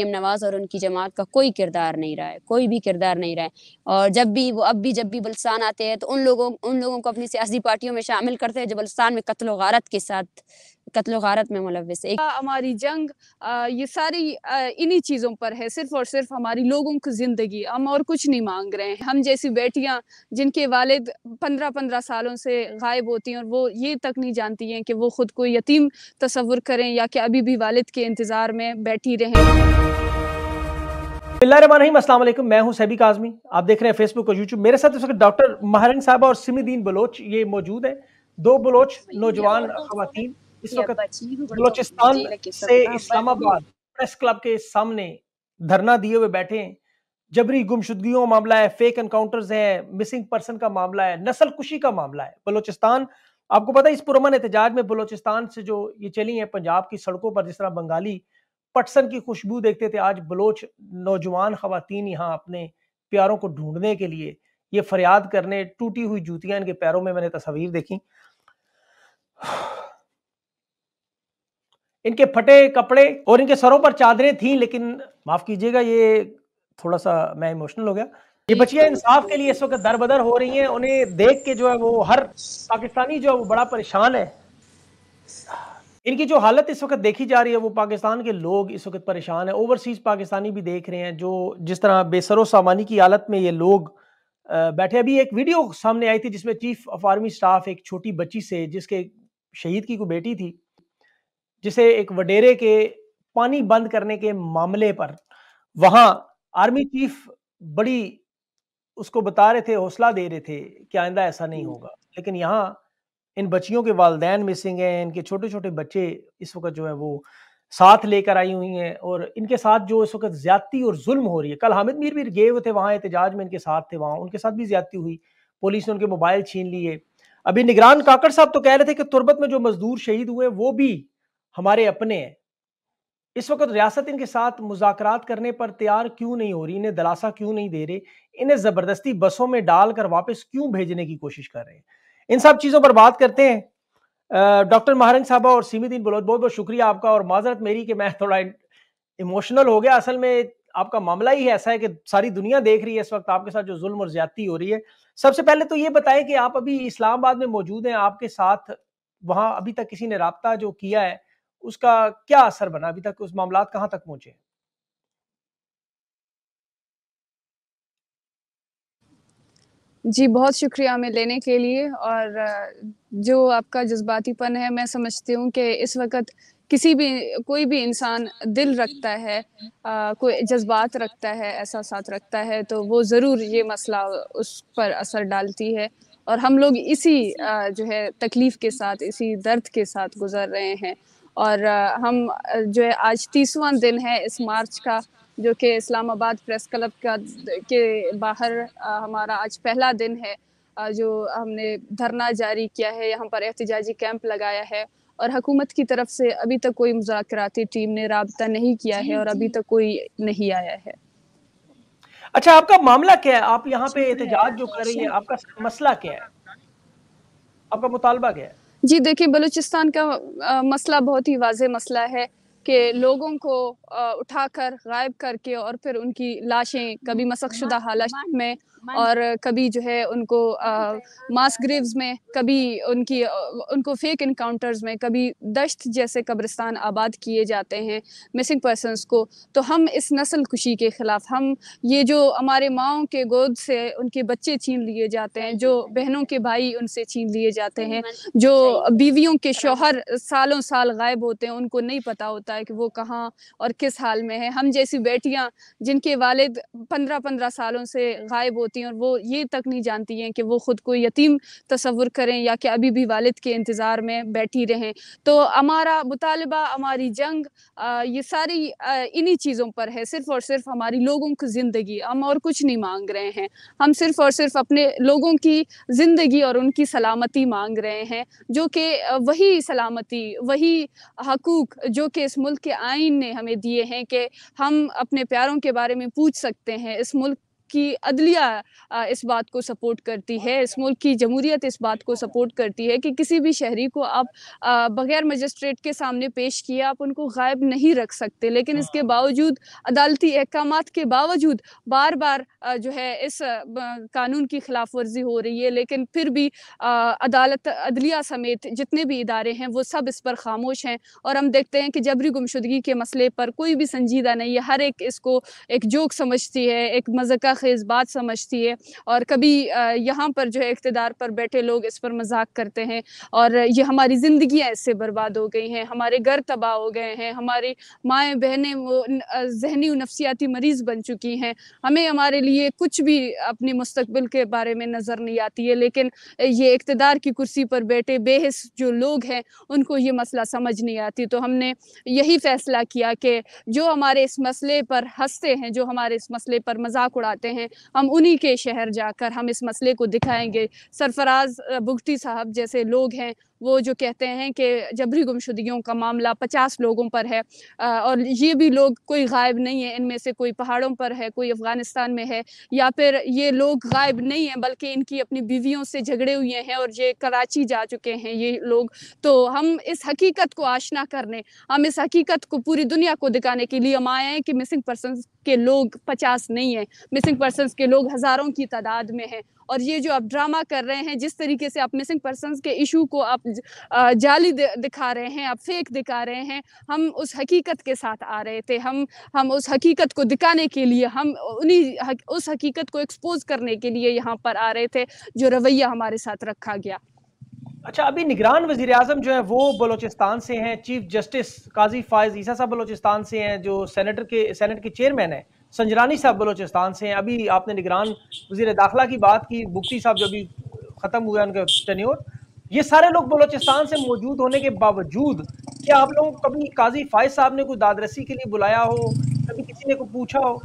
M Nawaz और उनकी जमात का कोई किरदार नहीं रहा है कोई भी किरदार नहीं रहा है और जब भी वो अब भी जब भी बलस्तान आते हैं तो उन लोगों उन लोगों को अपनी सियासी पार्टियों में शामिल करते हैं जो बलस्तान में कत्ल गारत के साथ कत्ल गारत में मुलविस एक हमारी जंग आ, ये सारी इन्हीं चीज़ों पर है सिर्फ और सिर्फ हमारी लोगों की ज़िंदगी हम और कुछ नहीं मांग रहे हैं हम जैसी बेटियां जिनके वालिद पंद्रह पंद्रह सालों से गायब होती हैं और वो ये तक नहीं जानती हैं कि वो ख़ुद को यतीम तस्वुर करें या कि अभी भी वालिद के इंतज़ार में बैठी रहें असलम मैं हूं सैबिक आजमी आप देख रहे हैं फेसबुक और यूट्यूब मेरे साथ इस वक्त डॉक्टर महरंग साहब और सिमीदीन बलोच ये मौजूद हैं दो बलोच नौजवान तो- खातन इस वक्त बलोचिस्तान से इस्लामाबाद प्रेस क्लब के सामने धरना दिए हुए बैठे हैं जबरी गुमशुदगियों मामला है फेक एनकाउंटर्स है मिसिंग पर्सन का मामला है नस्ल कुशी का मामला है बलोचिस्तान आपको पता है इस पुरमन एहतजाज में बलोचिस्तान से जो ये चली है पंजाब की सड़कों पर जिस तरह बंगाली पटसन की खुशबू देखते थे आज बलोच नौजवान खातन यहाँ अपने प्यारों को ढूंढने के लिए ये फरियाद करने टूटी हुई जूतियां इनके पैरों में मैंने तस्वीर देखी इनके फटे कपड़े और इनके सरों पर चादरें थीं लेकिन माफ कीजिएगा ये थोड़ा सा मैं इमोशनल हो गया ये बच्चियां इंसाफ के लिए इस वक्त दर बदर हो रही हैं उन्हें देख के जो है वो हर पाकिस्तानी जो है वो बड़ा परेशान है इनकी जो हालत इस वक्त देखी जा रही है वो पाकिस्तान के लोग इस वक्त परेशान है ओवरसीज पाकिस्तानी भी देख रहे हैं जो जिस तरह बेसरो सामानी की हालत में ये लोग बैठे अभी एक वीडियो सामने आई थी जिसमें चीफ ऑफ आर्मी स्टाफ एक छोटी बच्ची से जिसके शहीद की कोई बेटी थी जिसे एक वडेरे के पानी बंद करने के मामले पर वहां आर्मी चीफ बड़ी उसको बता रहे थे हौसला दे रहे थे कि आइंदा ऐसा नहीं हम्म। होगा लेकिन यहाँ इन बच्चियों के वालदेन मिसिंग हैं इनके छोटे छोटे बच्चे इस वक्त जो है वो साथ लेकर आई हुई हैं और इनके साथ जो इस वक्त ज्यादती और जुल्म हो रही है कल हामिद मीर भी गए हुए थे वहाँ एहतजाज में इनके साथ थे वहाँ उनके साथ भी ज्यादती हुई पुलिस ने उनके मोबाइल छीन लिए अभी निगरान काकड़ साहब तो कह रहे थे कि तुरबत में जो मजदूर शहीद हुए वो भी हमारे अपने हैं इस वक्त रियासत इनके साथ मुजात करने पर तैयार क्यों नहीं हो रही इन्हें दलासा क्यों नहीं दे रहे इन्हें ज़बरदस्ती बसों में डालकर वापस क्यों भेजने की कोशिश कर रहे हैं इन सब चीज़ों पर बात करते हैं डॉक्टर महारंग साहबा और सीमिदीन बलोच बहुत बहुत शुक्रिया आपका और माजरत मेरी कि मैं थोड़ा इमोशनल हो गया असल में आपका मामला ही ऐसा है कि सारी दुनिया देख रही है इस वक्त आपके साथ जो जुल्म और ज्यादती हो रही है सबसे पहले तो ये बताएं कि आप अभी इस्लामाबाद में मौजूद हैं आपके साथ वहां अभी तक किसी ने रबता जो किया है उसका क्या असर बना अभी तक उस मामला कहां तक पहुंचे जी बहुत शुक्रिया हमें लेने के लिए और जो आपका जज्बातीपन है मैं समझती हूँ कि इस वक्त किसी भी कोई भी इंसान दिल रखता है आ, कोई जज्बात रखता है ऐसा साथ रखता है तो वो ज़रूर ये मसला उस पर असर डालती है और हम लोग इसी आ, जो है तकलीफ़ के साथ इसी दर्द के साथ गुजर रहे हैं और हम जो है आज तीसवां दिन है इस मार्च का जो कि इस्लामाबाद प्रेस क्लब का के बाहर हमारा आज पहला दिन है जो हमने धरना जारी किया है यहाँ पर एहतजाजी कैंप लगाया है और हकूमत की तरफ से अभी तक कोई मुजाकराती टीम ने रबता नहीं किया है और अभी तक कोई नहीं आया है अच्छा आपका मामला क्या है आप यहाँ पे एहतजाज जो कर रही है आपका मसला क्या है आपका मुतालबा क्या है जी देखिए बलूचिस्तान का आ, मसला बहुत ही वाज मसला है कि लोगों को आ, उठाकर गायब करके और फिर उनकी लाशें कभी मशक्शुदा हालत में हाँ और कभी जो है उनको मास हाँ ग्रेव्स हाँ में कभी उनकी उनको फेक इनकाउंटर्स में कभी दश्त जैसे कब्रिस्तान आबाद किए जाते हैं मिसिंग पर्सनस को तो हम इस नस्ल खुशी के ख़िलाफ़ हम ये जो हमारे माओ के गोद से उनके बच्चे छीन लिए जाते हैं जो बहनों के भाई उनसे छीन लिए जाते हैं जो बीवियों के शोहर सालों साल गायब होते हैं उनको नहीं पता होता है कि वो कहाँ और किस हाल में है हम जैसी बेटियाँ जिनके वालिद पंद्रह पंद्रह सालों से गायब होते होती हैं और वो ये तक नहीं जानती हैं कि वो ख़ुद को यतीम तस्वुर करें या कि अभी भी वालिद के इंतज़ार में बैठी रहें तो हमारा मुतालबा हमारी जंग आ, ये सारी इन्हीं चीज़ों पर है सिर्फ और सिर्फ हमारी लोगों की ज़िंदगी हम और कुछ नहीं मांग रहे हैं हम सिर्फ और सिर्फ अपने लोगों की ज़िंदगी और उनकी सलामती मांग रहे हैं जो कि वही सलामती वही हकूक जो कि इस मुल्क के आइन ने हमें दिए हैं कि हम अपने प्यारों के बारे में पूछ सकते हैं इस मुल्क की अदलिया इस बात को सपोर्ट करती है इस मुल्क की जमहूरियत इस बात को सपोर्ट करती है कि किसी भी शहरी को आप बगैर मजिस्ट्रेट के सामने पेश किए आप उनको गायब नहीं रख सकते लेकिन इसके हाँ। बावजूद अदालती अहकाम के बावजूद बार बार जो है इस कानून की खिलाफ वर्जी हो रही है लेकिन फिर भी अदालत अदलिया समेत जितने भी इदारे हैं वो सब इस पर खामोश हैं और हम देखते हैं कि जबरी गुमशुदगी के मसले पर कोई भी संजीदा नहीं है हर एक इसको एक जोक समझती है एक मज़ा खेज बात समझती है और कभी यहाँ पर जो है इकतदार पर बैठे लोग इस पर मजाक करते हैं और ये हमारी जिंदगी इससे बर्बाद हो गई हैं हमारे घर तबाह हो गए हैं हमारी माएँ बहनें वो जहनी नफसियाती मरीज़ बन चुकी हैं हमें हमारे लिए कुछ भी अपने मुस्तबिल के बारे में नज़र नहीं आती है लेकिन ये इकतदार की कुर्सी पर बैठे बेहस जो लोग हैं उनको ये मसला समझ नहीं आती तो हमने यही फैसला किया कि जो हमारे इस मसले पर हंसते हैं जो हमारे इस मसले पर मजाक उड़ाते हैं हैं हम उन्हीं के शहर जाकर हम इस मसले को दिखाएंगे सरफराज बुगटी साहब जैसे लोग हैं वो जो कहते हैं कि जबरी गुमशुदगियों का मामला पचास लोगों पर है और ये भी लोग कोई गायब नहीं है इनमें से कोई पहाड़ों पर है कोई अफ़गानिस्तान में है या फिर ये लोग गायब नहीं है बल्कि इनकी अपनी बीवियों से झगड़े हुए हैं और ये कराची जा चुके हैं ये लोग तो हम इस हकीकत को आशना करने हम इस हकीकत को पूरी दुनिया को दिखाने के लिए हम आए हैं कि मिसिंग पर्सन के लोग पचास नहीं है मिसिंग पर्सन के लोग हज़ारों की तादाद में हैं और ये जो आप ड्रामा कर रहे हैं जिस तरीके से आप मिसिंग पर्सन के इशू को आप जाली दिखा रहे हैं आप फेक दिखा रहे हैं हम उस हकीकत के साथ आ रहे थे हम हम उस हकीकत को दिखाने के लिए हम उन्हीं उस हकीकत को एक्सपोज करने के लिए यहाँ पर आ रहे थे जो रवैया हमारे साथ रखा गया अच्छा अभी निगरान वजीर अजम जो है वो बलोचिस्तान से हैं चीफ जस्टिस काजी फायज ईसा साहब बलोचिस्तान से हैं जो सेनेटर के सेनेट के चेयरमैन हैं संजरानी साहब बलोचिस्तान से हैं अभी आपने निगरान वजीर दाखिला की बात की बुक्ति साहब जो अभी ख़त्म हुआ उनका टनोर ये सारे लोग बलोचिस्तान से मौजूद होने के बावजूद क्या आप लोगों को कभी काजी फायज साहब ने कोई दादरसी के लिए बुलाया हो कभी किसी ने को पूछा हो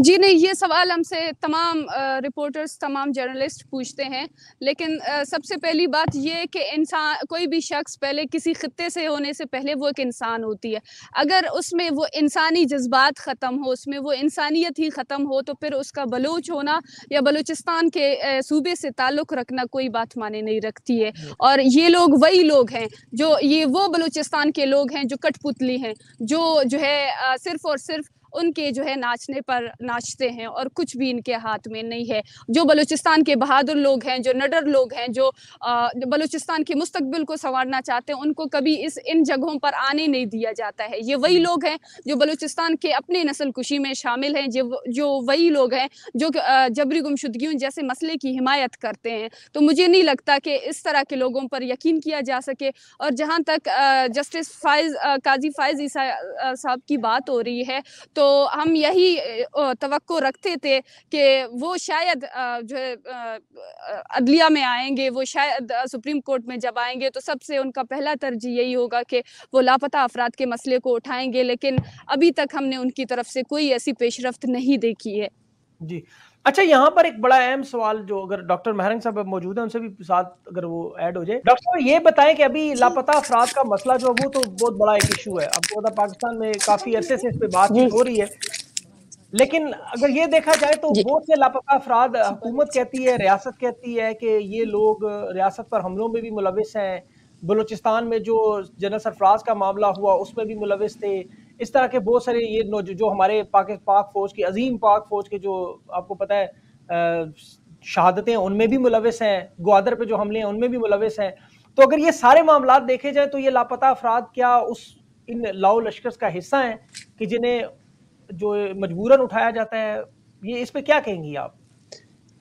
जी नहीं ये सवाल हमसे तमाम रिपोर्टर्स तमाम जर्नलिस्ट पूछते हैं लेकिन सबसे पहली बात ये कि इंसान कोई भी शख्स पहले किसी खत्े से होने से पहले वो एक इंसान होती है अगर उसमें वो इंसानी जज्बात ख़त्म हो उसमें वो इंसानियत ही ख़त्म हो तो फिर उसका बलोच होना या बलूचिस्तान के सूबे से ताल्लुक़ रखना कोई बात माने नहीं रखती है और ये लोग वही लोग हैं जो ये वो बलूचिस्तान के लोग हैं जो कठपुतली हैं जो जो है सिर्फ़ और सिर्फ़ उनके जो है नाचने पर नाचते हैं और कुछ भी इनके हाथ में नहीं है जो बलूचिस्तान के बहादुर लोग हैं जो नडर लोग हैं जो बलूचिस्तान के मुस्तबिल को संवारना चाहते हैं उनको कभी इस इन जगहों पर आने नहीं दिया जाता है ये वही लोग हैं जो बलूचिस्तान के अपने नस्ल कुशी में शामिल हैं जो जो वही लोग हैं जो जबरी गुमशुदगियों जैसे मसले की हिमायत करते हैं तो मुझे नहीं लगता कि इस तरह के लोगों पर यकीन किया जा सके और जहाँ तक जस्टिस फायज काजी फाइज ईसा साहब की बात हो रही है तो हम यही तो रखते थे कि वो शायद जो है अदलिया में आएंगे वो शायद सुप्रीम कोर्ट में जब आएंगे तो सबसे उनका पहला तरजीह यही होगा कि वो लापता अफराद के मसले को उठाएंगे लेकिन अभी तक हमने उनकी तरफ से कोई ऐसी पेशरफ नहीं देखी है जी अच्छा यहाँ पर एक बड़ा अहम सवाल जो अगर डॉक्टर महरंग साहब मौजूद है उनसे भी साथ अगर वो ऐड हो जाए डॉक्टर साहब ये बताएं कि अभी लापता अफराद का मसला जो वो तो बहुत बड़ा एक इशू है अब पता तो पाकिस्तान में काफी अरसे से इस पर बात हो रही है लेकिन अगर ये देखा जाए तो बहुत से लापता अफराद हुकूमत कहती है रियासत कहती है कि ये लोग रियासत पर हमलों में भी मुलविस हैं बलूचिस्तान में जो जनरल सरफराज का मामला हुआ उसमें भी मुलविस थे इस तरह के बहुत सारे ये जो, जो हमारे पाक पाक फौज के अजीम पाक फौज के जो आपको पता है शहादतें उनमें भी मुलविस हैं ग्वादर पे जो हमले हैं उनमें भी मुलविस हैं तो अगर ये सारे मामला देखे जाए तो ये लापता अफराद क्या उस इन लाओ लश्कर का हिस्सा हैं कि जिन्हें जो मजबूरन उठाया जाता है ये इस पर क्या कहेंगी आप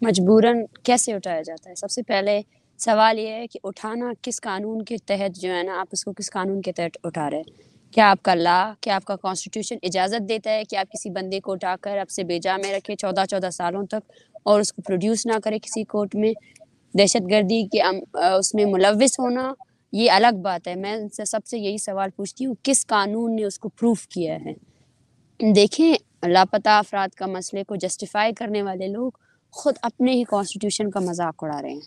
मजबूरन कैसे उठाया जाता है सबसे पहले सवाल ये है कि उठाना किस कानून के तहत जो है ना आप उसको किस कानून के तहत उठा रहे हैं क्या आपका ला क्या आपका कॉन्स्टिट्यूशन इजाजत देता है कि आप किसी बंदे को उठाकर आपसे बेजा में रखें चौदह चौदह सालों तक और उसको प्रोड्यूस ना करें किसी कोर्ट में दहशत गर्दी के उसमें मुलविस होना ये अलग बात है मैं उनसे सबसे यही सवाल पूछती हूँ किस कानून ने उसको प्रूफ किया है देखें लापता अफराद का मसले को जस्टिफाई करने वाले लोग खुद अपने ही कॉन्स्टिट्यूशन का मजाक उड़ा रहे हैं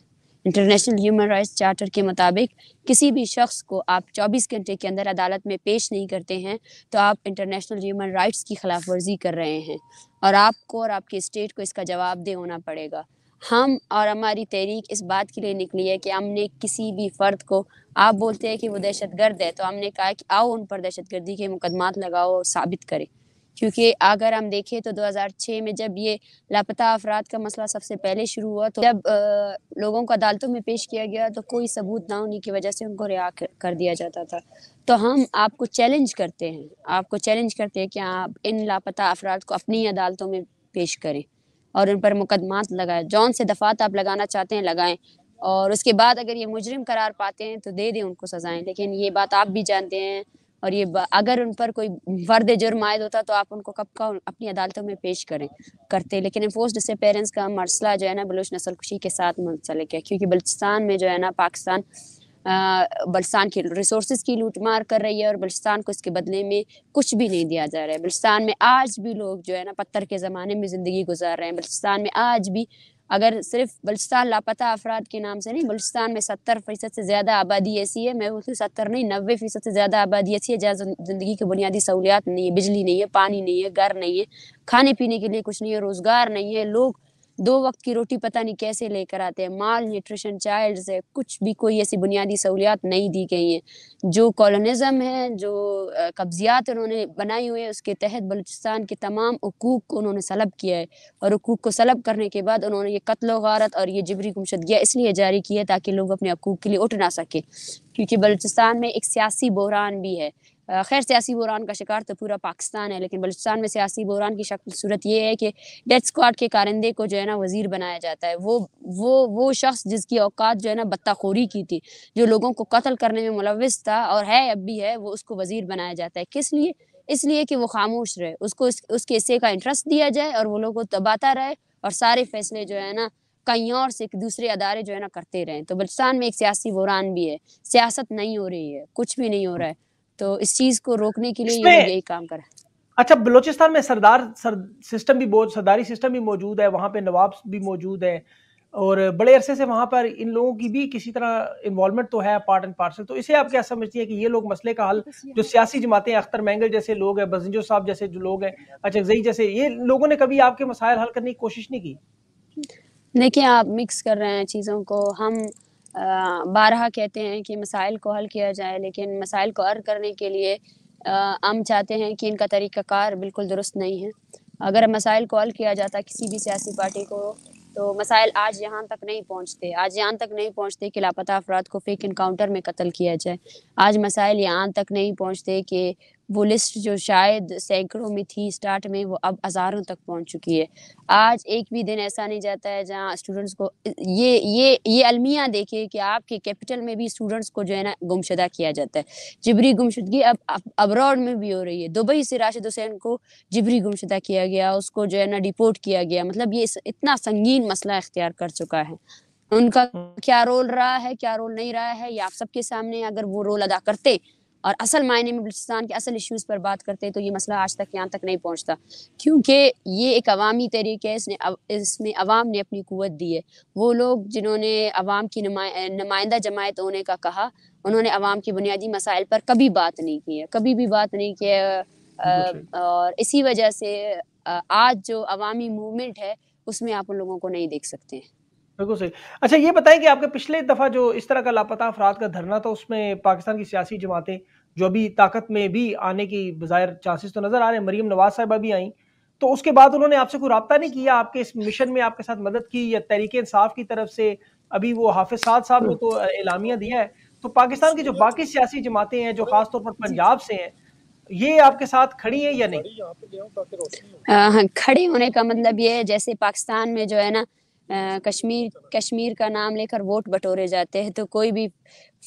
इंटरनेशनल ह्यूमन राइट्स चार्टर के मुताबिक किसी भी शख्स को आप 24 घंटे के अंदर अदालत में पेश नहीं करते हैं तो आप इंटरनेशनल ह्यूमन राइट्स की खिलाफ वर्जी कर रहे हैं और आपको और आपके स्टेट को इसका जवाब दे होना पड़ेगा हम और हमारी तहरीक इस बात के लिए निकली है कि हमने किसी भी फ़र्द को आप बोलते हैं कि वो दहशत गर्द है तो हमने कहा कि आओ उन पर दहशत गर्दी के मुकदमा लगाओ और साबित करें क्योंकि अगर हम देखें तो 2006 में जब ये लापता अफराद का मसला सबसे पहले शुरू हुआ तो जब आ, लोगों को अदालतों में पेश किया गया तो कोई सबूत ना होने की वजह से उनको रिहा कर दिया जाता था तो हम आपको चैलेंज करते हैं आपको चैलेंज करते हैं कि आप इन लापता अफराद को अपनी अदालतों में पेश करें और उन पर मुकदमात लगाएं जौन से दफात आप लगाना चाहते हैं लगाएं और उसके बाद अगर ये मुजरिम करार पाते हैं तो दे दें उनको सजाएं लेकिन ये बात आप भी जानते हैं और ये अगर उन पर कोई वर्द जुर्म आयद होता तो आप उनको कब का अपनी अदालतों में पेश करें करते लेकिन इन्फोर्स पेरेंट्स का मसला जो है ना बलोच नसल खुशी के साथ मुंसलिक है क्योंकि बलुचस्तान में जो है ना पाकिस्तान बलुस्तान की रिसोर्स की लूट मार कर रही है और बलुस्तान को इसके बदले में कुछ भी नहीं दिया जा रहा है बलुस्तान में आज भी लोग जो है ना पत्थर के ज़माने में ज़िंदगी गुजार रहे हैं बलुस्तान में आज भी अगर सिर्फ बलुस्तान लापता अफराद के नाम से नहीं बलुस्तान में सत्तर फीसद से ज़्यादा आबादी ऐसी है मैं बोलती हूँ सत्तर नहीं नब्बे फीसद से ज़्यादा आबादी ऐसी है जहाँ ज़िंदगी की बुनियादी सहूलियात नहीं है बिजली नहीं है पानी नहीं है घर नहीं है खाने पीने के लिए कुछ नहीं है रोज़गार नहीं है लोग दो वक्त की रोटी पता नहीं कैसे लेकर आते हैं माल न्यूट्रिशन चाइल्ड है कुछ भी कोई ऐसी बुनियादी सहूलियात नहीं दी गई हैं जो कॉलोनिज्म है जो कब्जियात उन्होंने बनाई हुई है उसके तहत बलूचिस्तान के तमाम हकूक को उन्होंने सलब किया है और हकूक को सलब करने के बाद उन्होंने ये कत्ल गारत और ये जबरी गुमशदगियाँ इसलिए जारी की है ताकि लोग अपने हकूक के लिए उठ ना सके क्योंकि बलूचिस्तान में एक सियासी बहरान भी है खैर सियासी बुरान का शिकार तो पूरा पाकिस्तान है लेकिन बलूचिस्तान में सियासी बुरान की शक्ल सूरत ये है कि डेथ स्क्वाड के कारंदे को जो है ना वजीर बनाया जाता है वो वो वो शख्स जिसकी औकात जो है ना बत्ताखोरी की थी जो लोगों को कत्ल करने में मुलविस था और है अब भी है वो उसको वजीर बनाया जाता है किस लिए इसलिए कि वो खामोश रहे उसको इस, उसके हिस्से का इंटरेस्ट दिया जाए और वो लोग को दबाता रहे और सारे फैसले जो है ना कहीं और से दूसरे अदारे जो है ना करते रहे तो बलूचिस्तान में एक सियासी बुरान भी है सियासत नहीं हो रही है कुछ भी नहीं हो रहा है तो इस चीज को रोकने के लिए यही काम करा अच्छा बलोचिस्तान में सरदार सर, सिस्टम भी बहुत सरदारी सिस्टम भी मौजूद है वहाँ पे नवाब भी मौजूद है और बड़े अरसे से वहाँ पर इन लोगों की भी किसी तरह इन्वॉल्वमेंट तो है पार्ट एंड पार्सल तो इसे आप क्या समझती हैं कि ये लोग मसले का हल जो सियासी जमातें अख्तर मैंगल जैसे लोग हैं बजंजो साहब जैसे जो लोग हैं अच्छा जई जैसे ये लोगों ने कभी आपके मसायल हल करने की कोशिश नहीं की देखिए आप मिक्स कर रहे हैं चीज़ों को हम बारहा कहते हैं कि मसाइल को हल किया जाए लेकिन मसाइल को हल करने के लिए हम चाहते हैं कि इनका तरीक़ाकार बिल्कुल दुरुस्त नहीं है अगर मसाइल को हल किया जाता किसी भी सियासी पार्टी को तो मसाइल आज यहाँ तक नहीं पहुँचते आज यहाँ तक नहीं पहुँचते कि लापता अफराद को फेक इनकाउंटर में कत्ल किया जाए आज मसाइल यहाँ तक नहीं पहुँचते कि वो लिस्ट जो शायद सैकड़ों में थी स्टार्ट में वो अब हज़ारों तक पहुंच चुकी है आज एक भी दिन ऐसा नहीं जाता है जहां स्टूडेंट्स को ये ये ये अलमिया देखिए कि आपके कैपिटल में भी स्टूडेंट्स को जो है ना गुमशुदा किया जाता है जबरी गुमशुदगी अब अब्रॉड में भी हो रही है दुबई से राशिद हुसैन को जबरी गुमशुदा किया गया उसको जो है ना डिपोर्ट किया गया मतलब ये इतना संगीन मसला इख्तियार कर चुका है उनका हम्म। क्या रोल रहा है क्या रोल नहीं रहा है ये आप सबके सामने अगर वो रोल अदा करते और असल मायने में बलूचिस्तान के असल इश्यूज़ पर बात करते हैं तो ये मसला आज तक यहाँ तक नहीं पहुँचता क्योंकि ये एक अवामी तरीक़ है इसने इसमें अवाम ने अपनी कुत दी है वो लोग जिन्होंने अवाम की नुमाइंदा जमायत होने का कहा उन्होंने अवाम के बुनियादी मसाइल पर कभी बात नहीं की है कभी भी बात नहीं की है और इसी वजह से आज जो अवामी मूवमेंट है उसमें आप उन लोगों को नहीं देख सकते हैं बिल्कुल सही अच्छा ये बताएं कि आपके पिछले दफ़ा जो इस तरह का लापता अफराद का धरना था उसमें पाकिस्तान की सियासी जमातें जो अभी ताकत में भी आने की बाहर चांसेस तो नज़र आ रहे हैं मरीम नवाज साहब भी आई तो उसके बाद उन्होंने आपसे कोई रबता नहीं किया आपके इस मिशन में आपके साथ मदद की या तहरीक इंसाफ की तरफ से अभी वो हाफिज साद साहब ने तो एलामिया दिया है तो पाकिस्तान की जो बाकी सियासी जमातें हैं जो खासतौर पर पंजाब से हैं ये आपके साथ खड़ी है या नहीं आ, खड़ी हाँ, होने का मतलब ये है जैसे पाकिस्तान में जो है ना कश्मीर कश्मीर का नाम लेकर वोट बटोरे जाते हैं तो कोई भी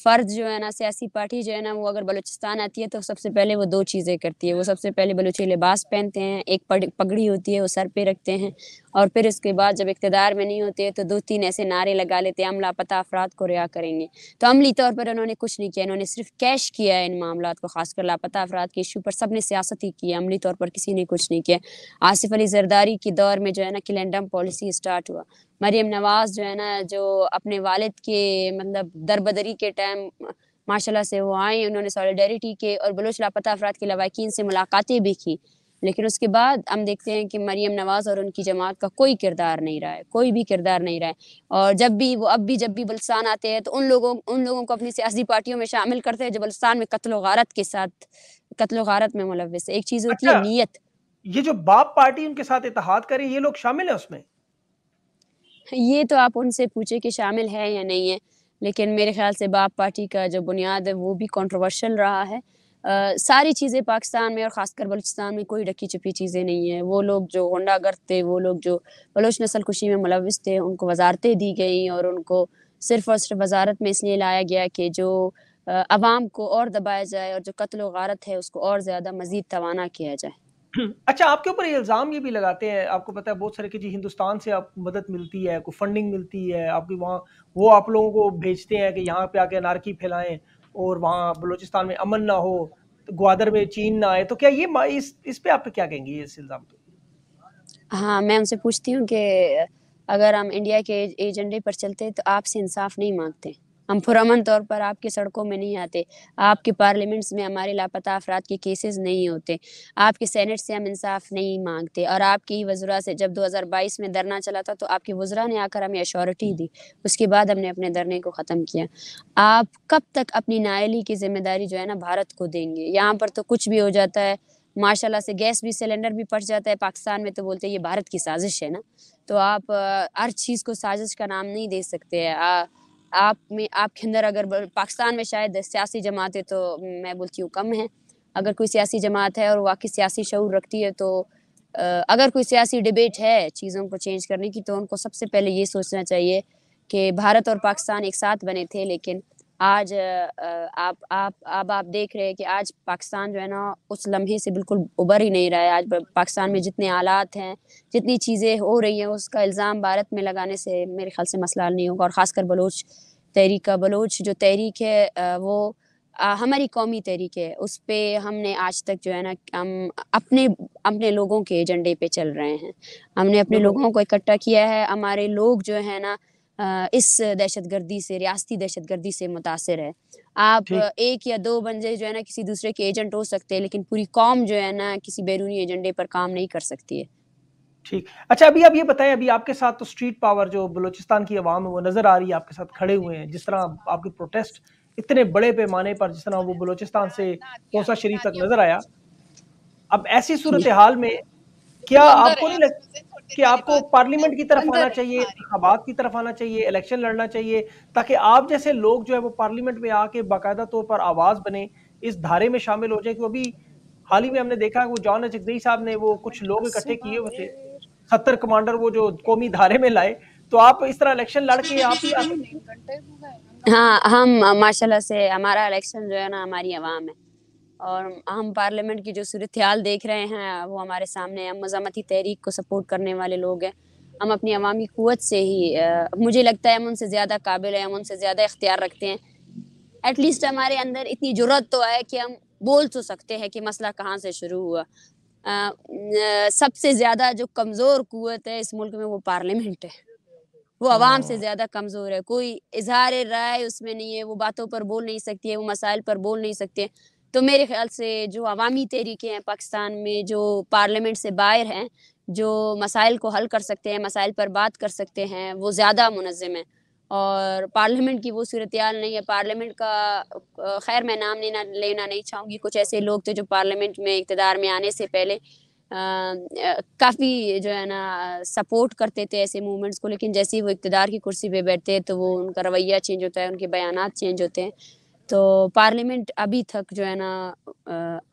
फर्ज जो है ना सियासी पार्टी जो है ना वो अगर बलूचिस्तान आती है तो सबसे पहले वो दो चीज़ें करती है वो सबसे पहले बलूची लिबास पहनते हैं एक पगड़ी होती है वो सर पे रखते हैं और फिर उसके बाद जब इकतदार में नहीं होते तो दो तीन ऐसे नारे लगा लेते हैं हम लापता अफराद को रिहा करेंगे तो अमली तौर पर उन्होंने कुछ नहीं किया इन्होंने सिर्फ कैश किया है इन मामला को खासकर लापता अफराद के इशू पर सब ने सियासत ही की है अमली तौर पर किसी ने कुछ नहीं किया आसिफ अली जरदारी के दौर में जो है ना किलेंडम पॉलिसी स्टार्ट हुआ मरीम नवाज जो है ना जो अपने वालिद के मतलब दरबदरी के टाइम माशाल्लाह से वो आई उन्होंने सॉलिडेरिटी के और बलोच लापता अफराद के लवाकिन से मुलाकातें भी की लेकिन उसके बाद हम देखते हैं कि मरीम नवाज़ और उनकी जमात का कोई किरदार नहीं रहा है कोई भी किरदार नहीं रहा है और जब भी वो अब भी जब भी बलस्तान आते हैं तो उन लोगों उन लोगों को अपनी सियासी पार्टियों में शामिल करते हैं जो बलस्तान में कत्लो गारत के साथ कत्लो गारत में मुलविस एक चीज़ होती है अच्छा, नीयत ये जो बाप पार्टी उनके साथ इतिहाद करे ये लोग शामिल है उसमें ये तो आप उनसे पूछे कि शामिल है या नहीं है लेकिन मेरे ख्याल से बाप पार्टी का जो बुनियाद है वो भी कंट्रोवर्शियल रहा है आ, सारी चीज़ें पाकिस्तान में और ख़ासकर बलूचिस्तान में कोई ढकी छुपी चीज़ें नहीं है वो लोग जो होंडा गर्द थे वो लोग जो बलोच नसल खुशी में मुलविस थे उनको वजारतें दी गई और उनको सिर्फ और सिर्फ वजारत में इसलिए लाया गया कि जो आवाम को और दबाया जाए और जो कत्ल वारत है उसको और ज़्यादा मज़ीद तोाना किया जाए अच्छा आपके ऊपर ये इल्ज़ाम ये भी लगाते हैं आपको पता है बहुत सारे कि जी हिंदुस्तान से आप मदद मिलती है कोई फंडिंग मिलती है आपकी वहाँ वो आप लोगों को भेजते हैं कि यहाँ पे आके नारकी फैलाएं और वहाँ बलूचिस्तान में अमन ना हो ग्वादर में चीन ना आए तो क्या ये इस इस पे आप क्या कहेंगी इस इल्ज़ाम पर हाँ मैं उनसे पूछती हूँ कि अगर हम इंडिया के एजेंडे पर चलते तो आपसे इंसाफ नहीं मांगते हम पुरमन तौर पर आपकी सड़कों में नहीं आते आपके पार्लियामेंट्स में हमारे लापता अफराद के केसेस नहीं होते आपके सेनेट से हम इंसाफ नहीं मांगते और आपकी ही वजरा से जब 2022 में धरना चला था तो आपकी वजरा ने आकर हमें अशोरिटी दी उसके बाद हमने अपने धरने को ख़त्म किया आप कब तक अपनी नायली की जिम्मेदारी जो है ना भारत को देंगे यहाँ पर तो कुछ भी हो जाता है माशाला से गैस भी सिलेंडर भी पट जाता है पाकिस्तान में तो बोलते हैं ये भारत की साजिश है ना तो आप हर चीज़ को साजिश का नाम नहीं दे सकते हैं आप में आपके अंदर अगर पाकिस्तान में शायद सियासी जमातें तो मैं बोलती हूँ कम है अगर कोई सियासी जमात है और वाकई सियासी शूर रखती है तो अगर कोई सियासी डिबेट है चीज़ों को चेंज करने की तो उनको सबसे पहले ये सोचना चाहिए कि भारत और पाकिस्तान एक साथ बने थे लेकिन आज आप आप अब आप देख रहे हैं कि आज पाकिस्तान जो है ना उस लम्हे से बिल्कुल उबर ही नहीं रहा है आज पाकिस्तान में जितने आलात हैं जितनी चीज़ें हो रही हैं उसका इल्ज़ाम भारत में लगाने से मेरे ख्याल से मसला नहीं होगा और ख़ासकर बलोच तहरीक का बलोच जो तहरीक है वो हमारी कौमी तहरीक है उस पर हमने आज तक जो है ना हम अपने अपने लोगों के एजेंडे पे चल रहे हैं हमने अपने लोगों को इकट्ठा किया है हमारे लोग जो है ना इस दहशत गर्दी से रियाती दहशत गर्दी से मुतासर है आप एक या दो बंदे जो है ना किसी दूसरे के एजेंट हो सकते हैं लेकिन पूरी कॉम जो है ना किसी बैरूनी एजेंडे पर काम नहीं कर सकती है ठीक अच्छा अभी आप ये बताएं अभी आपके साथ तो स्ट्रीट पावर जो बलोचिस्तान की आवाम है वो नजर आ रही है आपके साथ खड़े हुए हैं जिस तरह आपके प्रोटेस्ट इतने बड़े पैमाने पर जिस तरह वो बलोचिस्तान से कोसा शरीफ तक नजर आया अब ऐसी सूरत हाल में क्या आपको नहीं लगता कि आपको पार्लियामेंट की तरफ आना चाहिए इंतबात की तरफ आना चाहिए इलेक्शन लड़ना चाहिए ताकि आप जैसे लोग जो है वो पार्लियामेंट में आके बाकायदा तौर पर आवाज बने इस धारे में शामिल हो जाए कि अभी हाल ही में हमने देखा वो जॉन एच साहब ने वो कुछ लोग इकट्ठे किए हुए थे सत्तर कमांडर वो जो कौमी धारे में लाए तो आप इस तरह इलेक्शन लड़के आप हाँ हम माशाल्लाह से हमारा इलेक्शन जो है ना हमारी आवाम है और हम पार्लियामेंट की जो सूरत हाल देख रहे हैं वो हमारे सामने हम मजामती तहरीक को सपोर्ट करने वाले लोग हैं हम अपनी अवामी क़वत से ही आ, मुझे लगता है हम उनसे ज़्यादा काबिल हैं हम उनसे ज़्यादा इख्तियार रखते हैं एटलीस्ट हमारे अंदर इतनी ज़रूरत तो है कि हम बोल तो सकते हैं कि मसला कहाँ से शुरू हुआ सबसे ज़्यादा जो कमज़ोर क़वत है इस मुल्क में वो पार्लियामेंट है वो आवाम से हाँ। ज़्यादा कमज़ोर है कोई इजहार राय उसमें नहीं है वो बातों पर बोल नहीं सकती है वो मसाइल पर बोल नहीं सकते तो मेरे ख्याल से जो अवामी तहरीकें हैं पाकिस्तान में जो पार्लियामेंट से बाहर हैं जो मसाइल को हल कर सकते हैं मसाइल पर बात कर सकते हैं वो ज़्यादा मुनज़म है और पार्लियामेंट की वो सूरत नहीं है पार्लियामेंट का खैर मैं नाम लेना लेना नहीं चाहूँगी कुछ ऐसे लोग थे जो पार्लियामेंट में इकतदार में आने से पहले काफ़ी जो है ना सपोर्ट करते थे ऐसे मूवमेंट्स को लेकिन जैसे ही वो इकतदार की कुर्सी पे बैठते हैं तो वो उनका रवैया चेंज होता है उनके बयान चेंज होते हैं तो पार्लियामेंट अभी तक जो है ना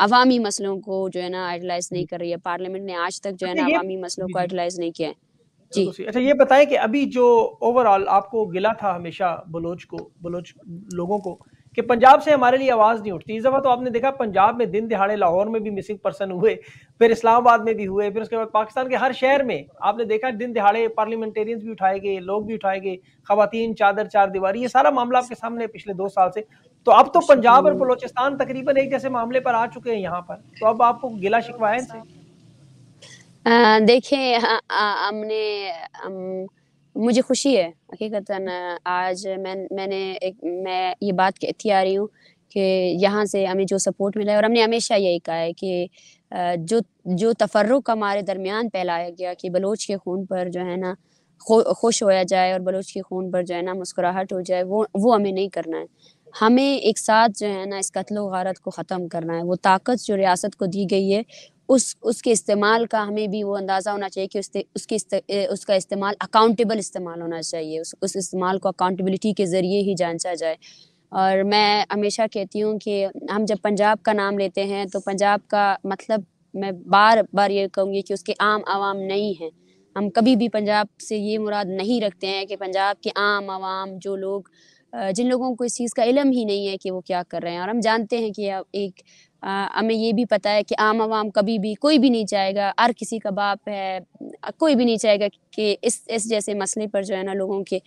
अवामी मसलों को जो है ना आइडलाइज नहीं कर रही है पार्लियामेंट ने आज तक जो है अच्छा, ना अवामी मसलों को आइडलाइज नहीं किया है जी अच्छा ये बताएं कि अभी जो ओवरऑल आपको गिला था हमेशा बलोच को बलोच लोगों को कि पंजाब से हमारे लिए आवाज़ नहीं उठती इस दफ़ा तो आपने देखा पंजाब में दिन दिहाड़े लाहौर में भी मिसिंग पर्सन हुए फिर इस्लामाबाद में भी हुए फिर उसके बाद पाकिस्तान के हर शहर में आपने देखा दिन दिहाड़े पार्लियामेंटेरियंस भी उठाए गए लोग भी उठाए गए खातन चादर चार दीवार ये सारा मामला आपके सामने पिछले दो साल से तो अब तो अच्छा। पंजाब और बलोचिस्तान तकरीबन एक जैसे मामले पर आ चुके हैं यहाँ पर तो अब आपको गिला शिकवा है देखिए हमने मुझे खुशी है हकीकता आज मैं मैंने एक मैं ये बात कहती आ रही हूँ कि यहाँ से हमें जो सपोर्ट मिला है और हमने हमेशा यही कहा है कि जो जो तफरुक हमारे दरमियान फैलाया गया कि बलोच के खून पर जो है ना खुश होया जाए और बलोच के खून पर जो है ना मुस्कुराहट हो जाए वो वो हमें नहीं करना है हमें एक साथ जो है ना इस कत्ल गारत को ख़त्म करना है वो ताकत जो रियासत को दी गई है उस उसके इस्तेमाल का हमें भी वो अंदाज़ा होना चाहिए कि उसके उसके उसका इस्तेमाल अकाउंटेबल इस्तेमाल होना चाहिए उस उस इस्तेमाल को अकाउंटेबिलिटी के ज़रिए ही जांचा जाए और मैं हमेशा कहती हूँ कि हम जब पंजाब का नाम लेते हैं तो पंजाब का मतलब मैं बार बार ये कहूँगी कि उसके आम आवाम नहीं हैं हम कभी भी पंजाब से ये मुराद नहीं रखते हैं कि पंजाब के आम आवाम जो लोग जिन लोगों को इस चीज़ का इलम ही नहीं है कि वो क्या कर रहे हैं और हम जानते हैं कि एक हमें ये भी पता है कि आम आवाम कभी भी कोई भी नहीं चाहेगा हर किसी का बाप है कोई भी नहीं चाहेगा कि इस इस जैसे मसले पर जो है ना लोगों के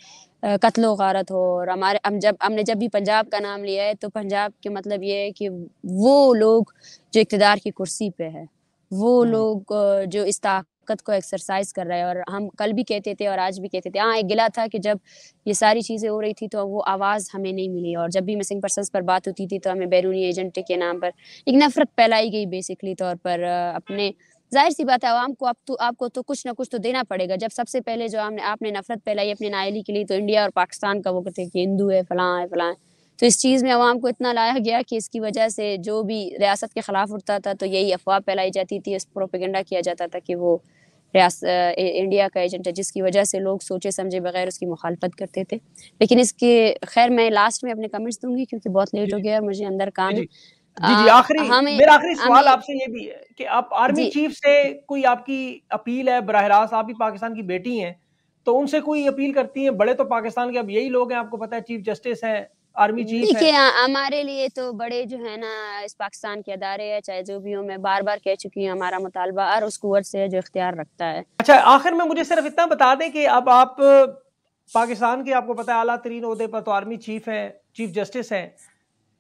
कत्लो गारत हो और हमारे हम जब हमने जब भी पंजाब का नाम लिया है तो पंजाब के मतलब ये है कि वो लोग जो इकतदार की कुर्सी पे है वो हाँ। लोग जो इस ताक ताकत को एक्सरसाइज कर रहा है और हम कल भी कहते थे और आज भी कहते थे हाँ एक गिला था कि जब ये सारी चीज़ें हो रही थी तो वो आवाज़ हमें नहीं मिली और जब भी मिसिंग पर्सन पर बात होती थी तो हमें बैरूनी एजेंट के नाम पर एक नफरत फैलाई गई बेसिकली तौर पर अपने जाहिर सी बात है आवाम को आप तो आपको तो कुछ ना कुछ तो देना पड़ेगा जब सबसे पहले जो आपने आपने नफरत फैलाई अपने नायली के लिए तो इंडिया और पाकिस्तान का वो कहते हैं कि हिंदू है फलां है फलां है तो इस चीज़ में आवाम को इतना लाया गया कि इसकी वजह से जो भी रियासत के ख़िलाफ़ उठता था तो यही अफवाह फैलाई जाती थी इस प्रोपेगेंडा किया जाता था कि वो रियास इंडिया का एजेंट है जिसकी वजह से लोग सोचे समझे बगैर उसकी मुखालफत करते थे लेकिन इसके खैर मैं लास्ट में अपने कमेंट्स दूंगी क्योंकि बहुत लेट हो गया और मुझे अंदर काम है जी जी आखिरी मेरा आखिरी सवाल आपसे ये भी है कि आप आर्मी चीफ से कोई आपकी अपील है बरह आप भी पाकिस्तान की बेटी हैं तो उनसे कोई अपील करती हैं बड़े तो पाकिस्तान के अब यही लोग हैं आपको पता है चीफ जस्टिस हैं आर्मी हम्म। चीफ देखिए हमारे लिए तो बड़े जो है ना इस पाकिस्तान के अदारे है चाहे जो भी हो मैं बार बार कह चुकी हूँ हमारा मुतालबा हर उस कुत से जो इख्तियार रखता है अच्छा आखिर में मुझे सिर्फ इतना बता दें कि अब आप पाकिस्तान के आपको पता है अला तरीन अहदे पर तो आर्मी चीफ है चीफ जस्टिस है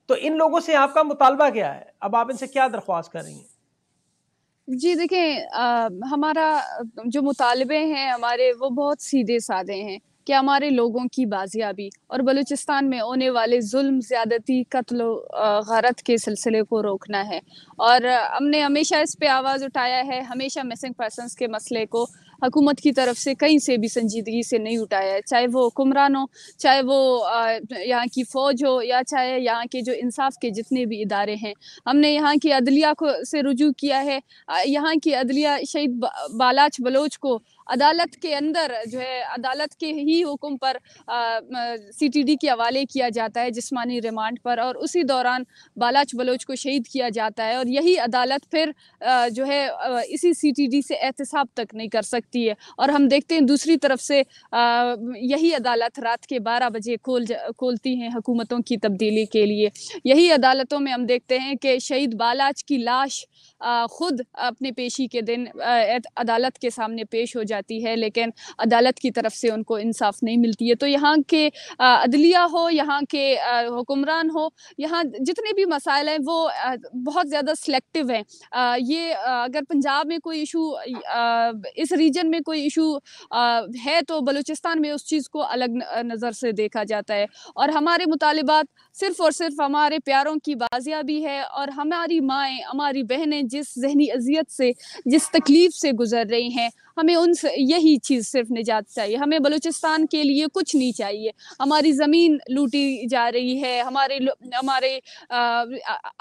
तो इन लोगों से आपका मुतालबा क्या है अब आप इनसे क्या दरख्वास्त कर रही हैं जी देखें हमारा जो मुतालबे हैं हमारे वो बहुत सीधे साधे हैं कि हमारे लोगों की बाजियाबी और बलूचिस्तान में होने वाले जुल्म ज़्यादती कत्ल गरत के सिलसिले को रोकना है और हमने हमेशा इस पे आवाज़ उठाया है हमेशा मिसिंग पर्सनस के मसले को हुकूमत की तरफ से कहीं से भी संजीदगी से नहीं उठाया है चाहे वो हुक्मरान हो चाहे वो यहाँ की फ़ौज हो या चाहे यहाँ के जो इंसाफ के जितने भी इदारे हैं हमने यहाँ की अदलिया को से रुजू किया है यहाँ की अदलिया शहीद बालाच बलोच को अदालत के अंदर जो है अदालत के ही हुक्म पर सीटीडी के हवाले किया जाता है जिस्मानी रिमांड पर और उसी दौरान बालाच बलोच को शहीद किया जाता है और यही अदालत फिर आ, जो है इसी सीटीडी से एहतसाब तक नहीं कर सकती है और हम देखते हैं दूसरी तरफ से आ, यही अदालत रात के बारह बजे खोल खोलती हैं हुकूमतों की तब्दीली के लिए यही अदालतों में हम देखते हैं कि शहीद बालाच की लाश खुद अपने पेशी के दिन अदालत के सामने पेश हो जाए जाती है लेकिन अदालत की तरफ से उनको इंसाफ नहीं मिलती है तो यहाँ के अदलिया हो यहाँ के हुक्मरान हो यहाँ जितने भी मसाइल हैं वो बहुत ज़्यादा सेलेक्टिव हैं ये अगर पंजाब में कोई इशू इस रीजन में कोई इशू है तो बलूचिस्तान में उस चीज़ को अलग नज़र से देखा जाता है और हमारे मुतालबात सिर्फ और सिर्फ हमारे प्यारों की बाजियाबी है और हमारी माएँ हमारी बहनें जिस जहनी अजियत से जिस तकलीफ़ से गुजर रही हैं हमें उन यही चीज़ सिर्फ निजात चाहिए हमें बलूचिस्तान के लिए कुछ नहीं चाहिए हमारी ज़मीन लूटी जा रही है हमारे हमारे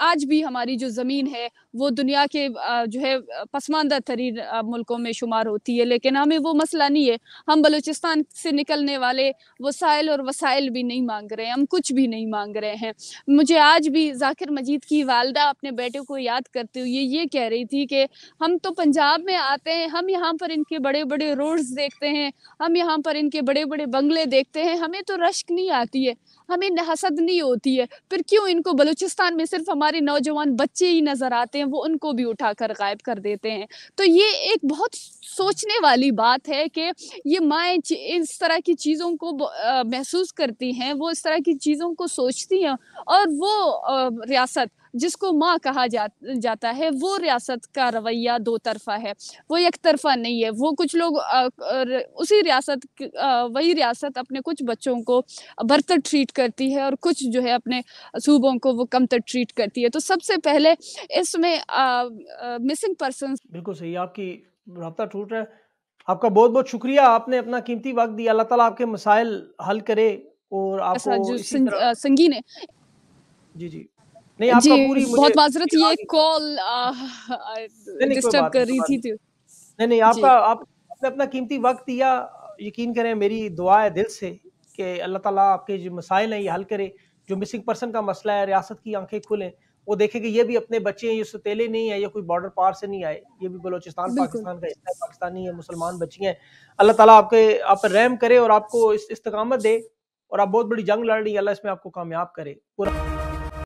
आज भी हमारी जो ज़मीन है वो दुनिया के जो है पसमानदा तरीन मुल्कों में शुमार होती है लेकिन हमें वो मसला नहीं है हम बलूचिस्तान से निकलने वाले वसाइल और वसाइल भी नहीं मांग रहे हैं हम कुछ भी नहीं मांग रहे हैं मुझे आज भी जाकिर मजीद की वालदा अपने बेटे को याद करते हुए ये कह रही थी कि हम तो पंजाब में आते हैं हम यहाँ पर इन इनके बड़े बड़े रोड्स देखते हैं हम यहाँ पर इनके बड़े बड़े बंगले देखते हैं हमें तो रश्क नहीं आती है हमें हसद नहीं होती है फिर क्यों इनको बलूचिस्तान में सिर्फ हमारे नौजवान बच्चे ही नज़र आते हैं वो उनको भी उठा कर गायब कर देते हैं तो ये एक बहुत सोचने वाली बात है कि ये माएँ इस तरह की चीज़ों को महसूस करती हैं वो इस तरह की चीज़ों को सोचती हैं और वो रियासत जिसको माँ कहा जा, जाता है वो रियासत का रवैया दो तरफा है वो एक तरफा नहीं है वो कुछ लोग उसी रियासत वही रियासत अपने कुछ बच्चों को बरतर ट्रीट करती है और कुछ जो है अपने सूबों को वो कमतर ट्रीट करती है तो सबसे पहले इसमें मिसिंग पर्सन बिल्कुल सही आपकी रहा टूट रहा है आपका बहुत बहुत शुक्रिया आपने अपना कीमती वक्त दिया अल्लाह ताला आपके मसाइल हल करे और आपको है जी जी नहीं आपका पूरी बहुत माजरत ये कॉल डिस्टर्ब कर रही थी नहीं नहीं तो। आपका आप आपने अपना कीमती वक्त दिया यकीन करें मेरी दुआ है दिल से कि अल्लाह ताला आपके जो मसाइल हैं ये हल करे जो मिसिंग पर्सन का मसला है रियासत की आंखें खुलें वो देखें कि ये भी अपने बच्चे हैं ये सतेले नहीं है ये कोई बॉर्डर पार से नहीं आए ये भी बलोचिस्तान पाकिस्तान का हिस्सा है पाकिस्तानी है मुसलमान बच्चियाँ हैं अल्लाह ताला आपके आप पर रहम करे और आपको इस इस्तकामत दे और आप बहुत बड़ी जंग लड़ रही है अल्लाह इसमें आपको कामयाब करे पूरा